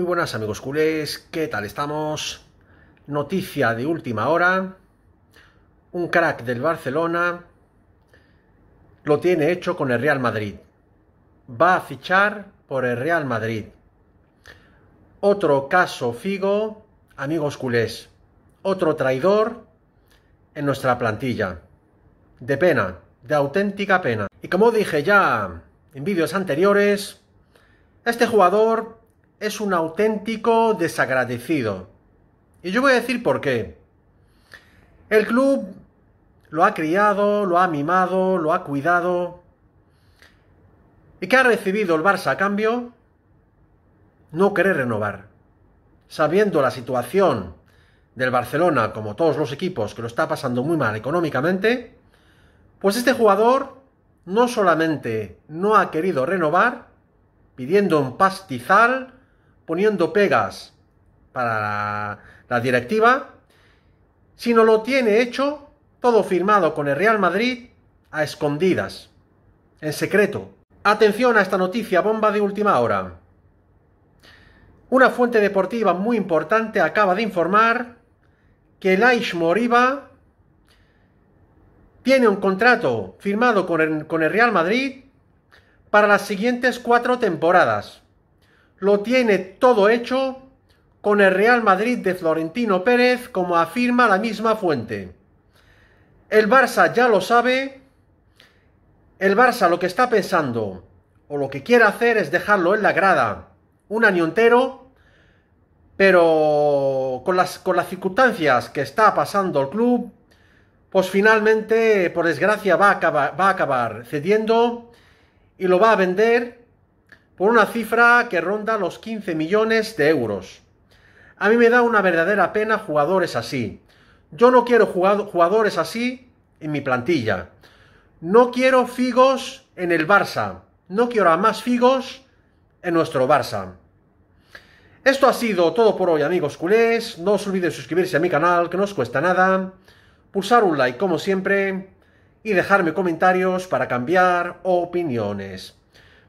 Muy buenas amigos culés, ¿qué tal estamos? Noticia de última hora, un crack del Barcelona lo tiene hecho con el Real Madrid. Va a fichar por el Real Madrid. Otro caso Figo, amigos culés, otro traidor en nuestra plantilla. De pena, de auténtica pena. Y como dije ya en vídeos anteriores, este jugador es un auténtico desagradecido. Y yo voy a decir por qué. El club lo ha criado, lo ha mimado, lo ha cuidado. ¿Y qué ha recibido el Barça a cambio? No querer renovar. Sabiendo la situación del Barcelona, como todos los equipos, que lo está pasando muy mal económicamente, pues este jugador no solamente no ha querido renovar, pidiendo un pastizal, poniendo pegas para la, directiva, si no lo tiene hecho, todo firmado con el Real Madrid, a escondidas, en secreto. Atención a esta noticia bomba de última hora. Una fuente deportiva muy importante acaba de informar que Laish Moriba tiene un contrato firmado con el Real Madrid para las siguientes cuatro temporadas lo tiene todo hecho con el Real Madrid de Florentino Pérez, como afirma la misma fuente. El Barça ya lo sabe. El Barça lo que está pensando o lo que quiere hacer es dejarlo en la grada un año entero, pero con las, con las circunstancias que está pasando el club, pues finalmente, por desgracia, va acabar, va a acabar cediendo y lo va a vender por una cifra que ronda los 15 millones de euros. A mí me da una verdadera pena jugadores así. Yo no quiero jugadores así en mi plantilla. No quiero figos en el Barça. No quiero más figos en nuestro Barça. Esto ha sido todo por hoy, amigos culés. No os olvidéis suscribirse a mi canal, que no os cuesta nada. Pulsar un like, como siempre. Y dejarme comentarios para cambiar opiniones.